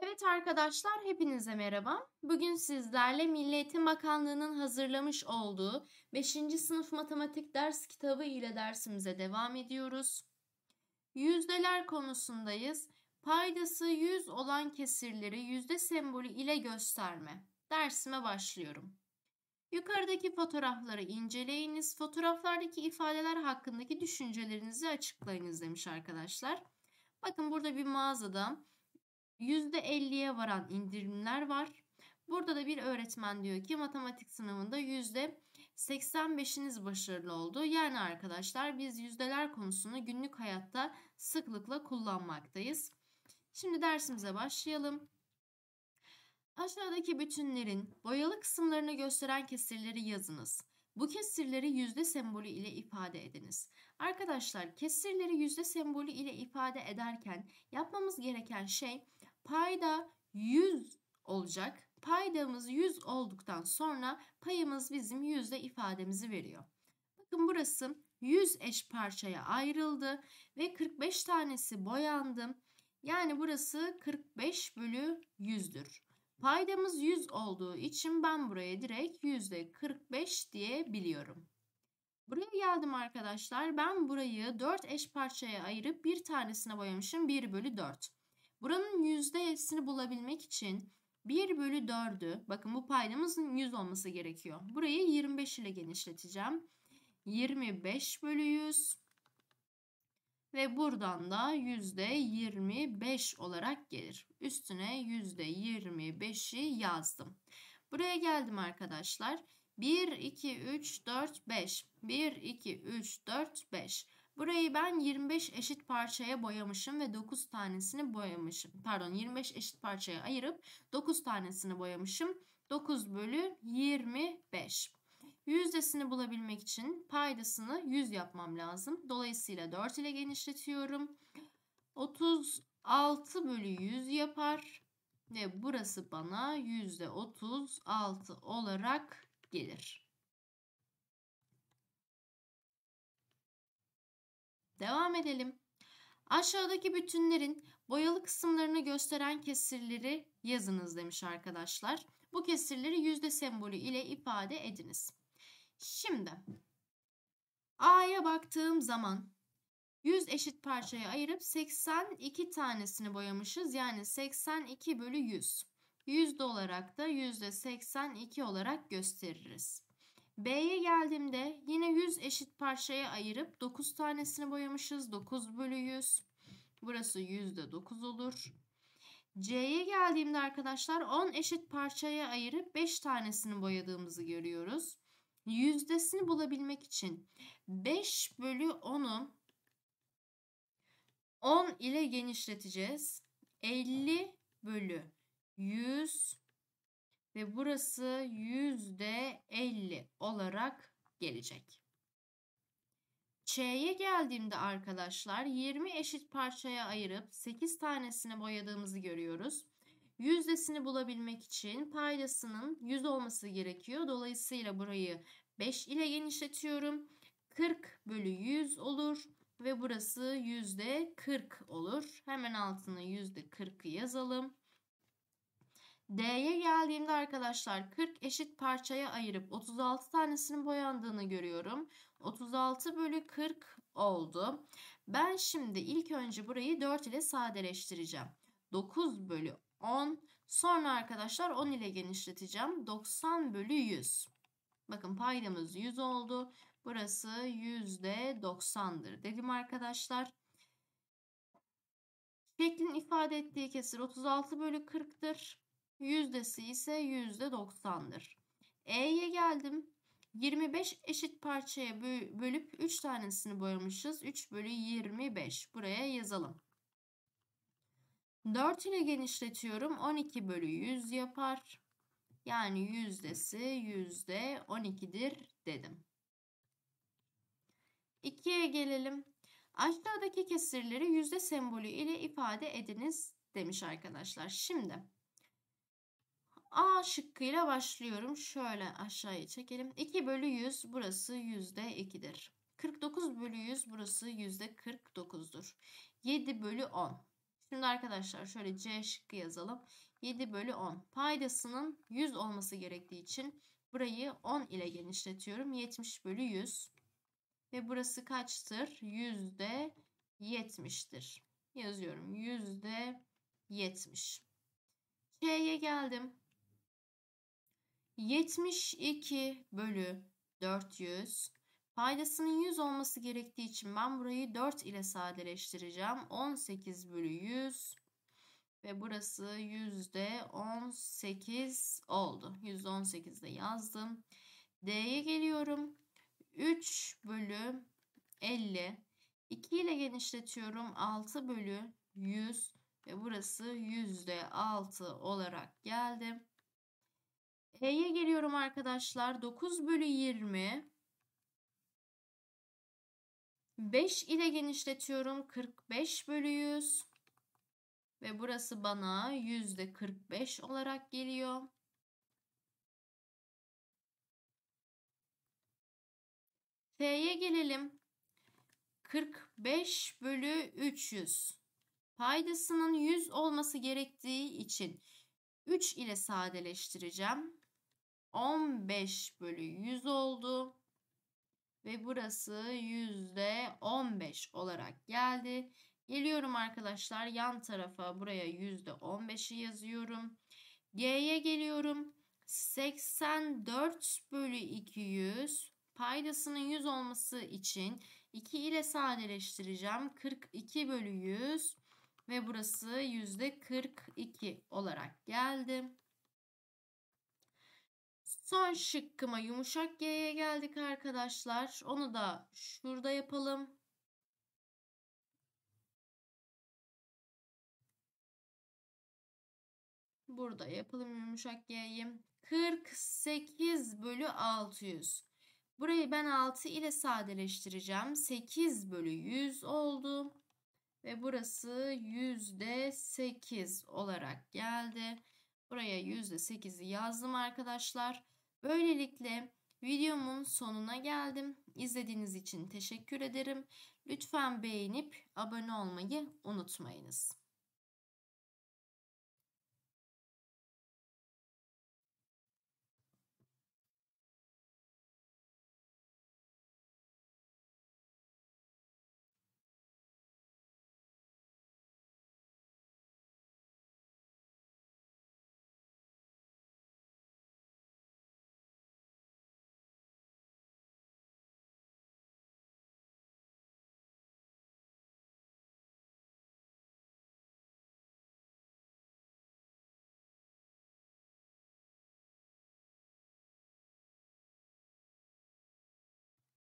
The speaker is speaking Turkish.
Evet arkadaşlar hepinize merhaba. Bugün sizlerle Milli Eğitim Bakanlığı'nın hazırlamış olduğu 5. sınıf matematik ders kitabı ile dersimize devam ediyoruz. Yüzdeler konusundayız. Paydası 100 olan kesirleri yüzde sembolü ile gösterme. Dersime başlıyorum. Yukarıdaki fotoğrafları inceleyiniz. Fotoğraflardaki ifadeler hakkındaki düşüncelerinizi açıklayınız demiş arkadaşlar. Bakın burada bir mağazada %50'ye varan indirimler var. Burada da bir öğretmen diyor ki matematik sınavında %85'iniz başarılı oldu. Yani arkadaşlar biz yüzdeler konusunu günlük hayatta sıklıkla kullanmaktayız. Şimdi dersimize başlayalım. Aşağıdaki bütünlerin boyalı kısımlarını gösteren kesirleri yazınız. Bu kesirleri yüzde sembolü ile ifade ediniz. Arkadaşlar kesirleri yüzde sembolü ile ifade ederken yapmamız gereken şey payda 100 olacak. Paydamız 100 olduktan sonra payımız bizim yüzde ifademizi veriyor. Bakın burası 100 eş parçaya ayrıldı ve 45 tanesi boyandı. Yani burası 45 bölü 100'dür. Paydamız 100 olduğu için ben buraya direkt %45 diyebiliyorum. Buraya geldim arkadaşlar. Ben burayı 4 eş parçaya ayırıp bir tanesine boyamışım 1 bölü 4. Buranın %'sini bulabilmek için 1 bölü 4'ü bakın bu paydamızın 100 olması gerekiyor. Burayı 25 ile genişleteceğim. 25 bölü 100 ve buradan da %25 olarak gelir. Üstüne %25'i yazdım. Buraya geldim arkadaşlar. 1, 2, 3, 4, 5. 1, 2, 3, 4, 5. Burayı ben 25 eşit parçaya boyamışım ve 9 tanesini boyamışım. Pardon 25 eşit parçaya ayırıp 9 tanesini boyamışım. 9 bölü 25. Yüzdesini bulabilmek için paydasını 100 yapmam lazım. Dolayısıyla 4 ile genişletiyorum. 36 bölü 100 yapar. Ve burası bana %36 olarak gelir. Devam edelim. Aşağıdaki bütünlerin boyalı kısımlarını gösteren kesirleri yazınız demiş arkadaşlar. Bu kesirleri yüzde sembolü ile ifade ediniz. Şimdi A'ya baktığım zaman 100 eşit parçaya ayırıp 82 tanesini boyamışız. Yani 82 bölü 100. Yüzde olarak da yüzde 82 olarak gösteririz. B'ye geldiğimde yine 100 eşit parçaya ayırıp 9 tanesini boyamışız. 9 bölü 100. Burası yüzde 9 olur. C'ye geldiğimde arkadaşlar 10 eşit parçaya ayırıp 5 tanesini boyadığımızı görüyoruz yüzdesini bulabilmek için 5 bölü 10'u 10 ile genişleteceğiz. 50 bölü 100 ve burası yüzde 50 olarak gelecek. Ç'ye geldiğimde arkadaşlar 20 eşit parçaya ayırıp 8 tanesini boyadığımızı görüyoruz. Yüzdesini bulabilmek için paydasının 100 olması gerekiyor. Dolayısıyla burayı 5 ile genişletiyorum. 40 bölü 100 olur ve burası yüzde 40 olur. Hemen altına yüzde 40'ı yazalım. D'ye geldiğimde arkadaşlar 40 eşit parçaya ayırıp 36 tanesinin boyandığını görüyorum. 36 bölü 40 oldu. Ben şimdi ilk önce burayı 4 ile sadeleştireceğim. 9 bölü 10. Sonra arkadaşlar 10 ile genişleteceğim. 90 bölü 100. Bakın paydamız 100 oldu. Burası %90'dır dedim arkadaşlar. Şeklin ifade ettiği kesir 36 bölü 40'tır. Yüzdesi ise %90'dır. E'ye geldim. 25 eşit parçaya bölüp 3 tanesini boyamışız. 3 bölü 25. Buraya yazalım. 4 ile genişletiyorum. 12 bölü 100 yapar. Yani yüzdesi yüzde 12'dir dedim. 2'ye gelelim. Aşağıdaki kesirleri yüzde sembolü ile ifade ediniz demiş arkadaşlar. Şimdi A şıkkıyla başlıyorum. Şöyle aşağıya çekelim. 2 bölü 100 burası yüzde 2'dir. 49 bölü 100 burası yüzde 49'dur. 7 bölü 10. Şimdi arkadaşlar şöyle C şıkkı yazalım. 7 bölü 10. Paydasının 100 olması gerektiği için burayı 10 ile genişletiyorum. 70 bölü 100. Ve burası kaçtır? Yüzde 70'tir. Yazıyorum. Yüzde 70. C'ye geldim. 72 bölü 400 Paydasının 100 olması gerektiği için ben burayı 4 ile sadeleştireceğim. 18 bölü 100 ve burası %18 oldu. %18 de yazdım. D'ye geliyorum. 3 bölü 50. 2 ile genişletiyorum. 6 bölü 100 ve burası %6 olarak geldi. E'ye geliyorum arkadaşlar. 9 bölü 20 5 ile genişletiyorum. 45 bölü 100. Ve burası bana yüzde %45 olarak geliyor. T'ye gelelim. 45 bölü 300. Paydasının 100 olması gerektiği için 3 ile sadeleştireceğim. 15 bölü 100 oldu ve burası %15 olarak geldi. Geliyorum arkadaşlar yan tarafa buraya %15'i yazıyorum. G'ye geliyorum. 84 bölü 200 paydasının 100 olması için 2 ile sadeleştireceğim. 42 bölü 100 ve burası %42 olarak geldi. Son şıkkıma yumuşak G'ye geldik arkadaşlar. Onu da şurada yapalım. Burada yapalım yumuşak G'yi. 48 bölü 600. Burayı ben 6 ile sadeleştireceğim. 8 bölü 100 oldu. Ve burası %8 olarak geldi. Buraya %8'i yazdım arkadaşlar. Böylelikle videomun sonuna geldim. İzlediğiniz için teşekkür ederim. Lütfen beğenip abone olmayı unutmayınız.